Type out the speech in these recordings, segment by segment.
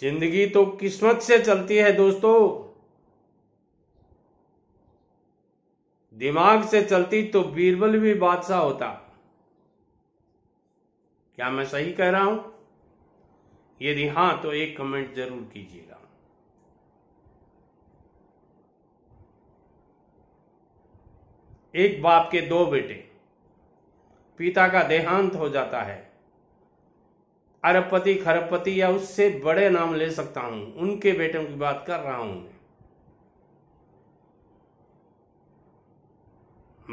जिंदगी तो किस्मत से चलती है दोस्तों दिमाग से चलती तो बीरबल भी बादशाह होता क्या मैं सही कह रहा हूं यदि हां तो एक कमेंट जरूर कीजिएगा एक बाप के दो बेटे पिता का देहांत हो जाता है अरबपति खरबपति या उससे बड़े नाम ले सकता हूं उनके बेटों की बात कर रहा हूं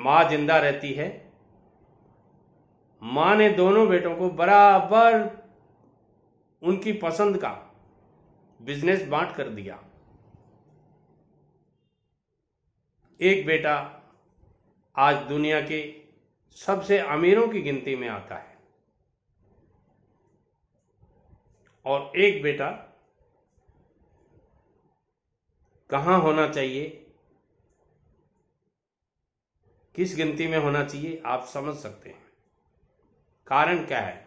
मां जिंदा रहती है मां ने दोनों बेटों को बराबर उनकी पसंद का बिजनेस बांट कर दिया एक बेटा आज दुनिया के सबसे अमीरों की गिनती में आता है और एक बेटा कहां होना चाहिए किस गिनती में होना चाहिए आप समझ सकते हैं कारण क्या है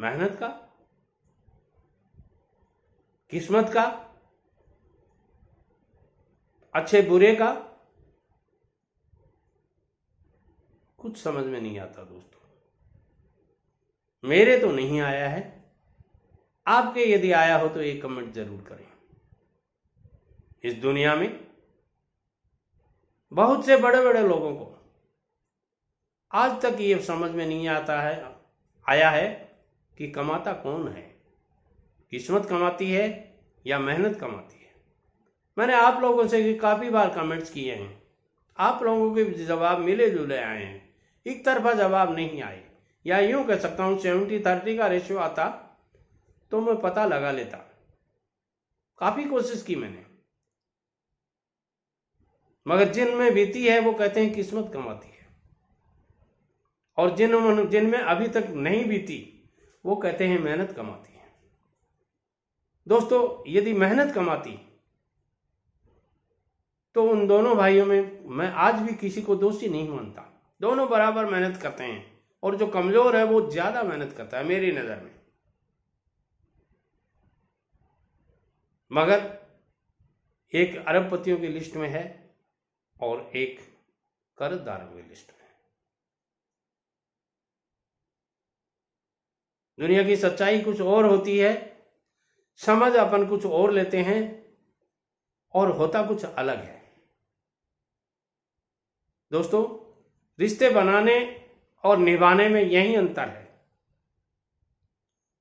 मेहनत का किस्मत का अच्छे बुरे का कुछ समझ में नहीं आता दोस्तों मेरे तो नहीं आया है आपके यदि आया हो तो एक कमेंट जरूर करें इस दुनिया में बहुत से बड़े बड़े लोगों को आज तक ये समझ में नहीं आता है आया है कि कमाता कौन है किस्मत कमाती है या मेहनत कमाती है मैंने आप लोगों से काफ़ी बार कमेंट्स किए हैं आप लोगों के जवाब मिले जुले आए हैं एक तरफा जवाब नहीं आए या यूं कह सकता हूं सेवेंटी थर्टी का रेशियो आता तो मैं पता लगा लेता काफी कोशिश की मैंने मगर जिन में बीती है वो कहते हैं किस्मत कमाती है और जिन जिनमें अभी तक नहीं बीती वो कहते हैं मेहनत कमाती है दोस्तों यदि मेहनत कमाती तो उन दोनों भाइयों में मैं आज भी किसी को दोषी नहीं मानता दोनों बराबर मेहनत करते हैं और जो कमजोर है वो ज्यादा मेहनत करता है मेरी नजर में मगर एक अरबपतियों की लिस्ट में है और एक कर्जदारों की लिस्ट में दुनिया की सच्चाई कुछ और होती है समझ अपन कुछ और लेते हैं और होता कुछ अलग है दोस्तों रिश्ते बनाने और निभाने में यही अंतर है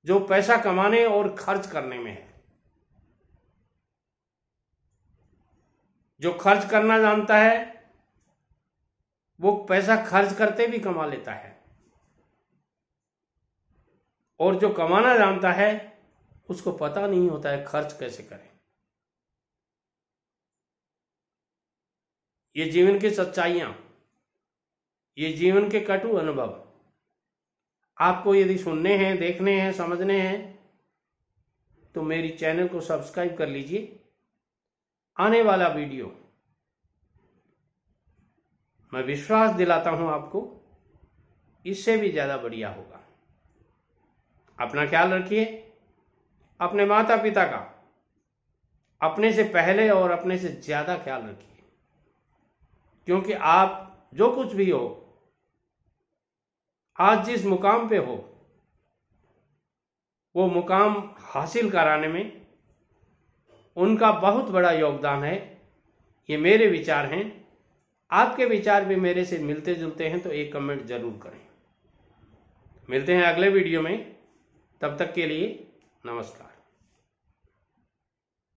जो पैसा कमाने और खर्च करने में है जो खर्च करना जानता है वो पैसा खर्च करते भी कमा लेता है और जो कमाना जानता है उसको पता नहीं होता है खर्च कैसे करें ये जीवन की सच्चाइयां ये जीवन के कटु अनुभव आपको यदि सुनने हैं देखने हैं समझने हैं तो मेरी चैनल को सब्सक्राइब कर लीजिए आने वाला वीडियो मैं विश्वास दिलाता हूं आपको इससे भी ज्यादा बढ़िया होगा अपना ख्याल रखिए अपने माता पिता का अपने से पहले और अपने से ज्यादा ख्याल रखिए क्योंकि आप जो कुछ भी हो आज जिस मुकाम पे हो वो मुकाम हासिल कराने में उनका बहुत बड़ा योगदान है ये मेरे विचार हैं आपके विचार भी मेरे से मिलते जुलते हैं तो एक कमेंट जरूर करें मिलते हैं अगले वीडियो में तब तक के लिए नमस्कार